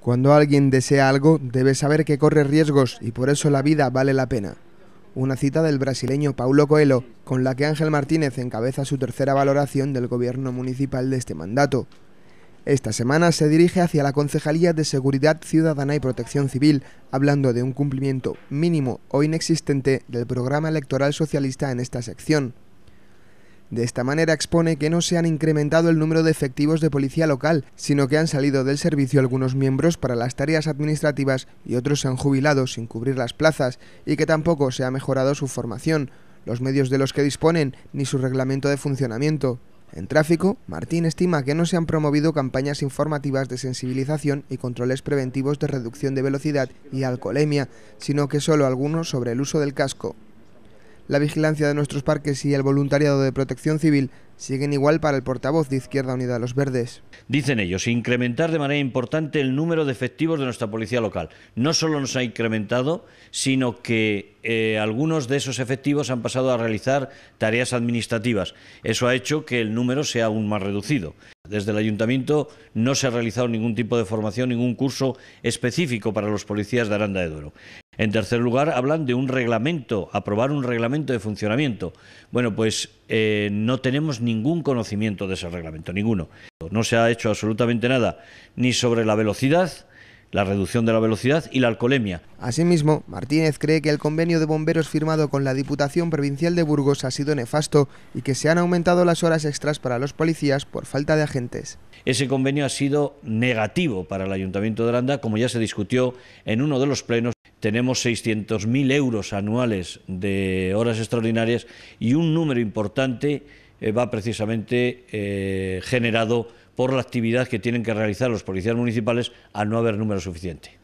Cuando alguien desea algo, debe saber que corre riesgos y por eso la vida vale la pena. Una cita del brasileño Paulo Coelho, con la que Ángel Martínez encabeza su tercera valoración del gobierno municipal de este mandato. Esta semana se dirige hacia la Concejalía de Seguridad Ciudadana y Protección Civil, hablando de un cumplimiento mínimo o inexistente del programa electoral socialista en esta sección. De esta manera expone que no se han incrementado el número de efectivos de policía local, sino que han salido del servicio algunos miembros para las tareas administrativas y otros se han jubilado sin cubrir las plazas y que tampoco se ha mejorado su formación, los medios de los que disponen ni su reglamento de funcionamiento. En tráfico, Martín estima que no se han promovido campañas informativas de sensibilización y controles preventivos de reducción de velocidad y alcoholemia, sino que solo algunos sobre el uso del casco. La vigilancia de nuestros parques y el voluntariado de protección civil siguen igual para el portavoz de Izquierda Unida Los Verdes. Dicen ellos, incrementar de manera importante el número de efectivos de nuestra policía local. No solo nos ha incrementado, sino que eh, algunos de esos efectivos han pasado a realizar tareas administrativas. Eso ha hecho que el número sea aún más reducido. Desde el ayuntamiento no se ha realizado ningún tipo de formación, ningún curso específico para los policías de Aranda de Duero. En tercer lugar, hablan de un reglamento, aprobar un reglamento de funcionamiento. Bueno, pues eh, no tenemos ningún conocimiento de ese reglamento, ninguno. No se ha hecho absolutamente nada ni sobre la velocidad, la reducción de la velocidad y la alcoholemia. Asimismo, Martínez cree que el convenio de bomberos firmado con la Diputación Provincial de Burgos ha sido nefasto y que se han aumentado las horas extras para los policías por falta de agentes. Ese convenio ha sido negativo para el Ayuntamiento de Aranda, como ya se discutió en uno de los plenos tenemos 600.000 euros anuales de horas extraordinarias y un número importante eh, va precisamente eh, generado por la actividad que tienen que realizar los policías municipales al no haber número suficiente.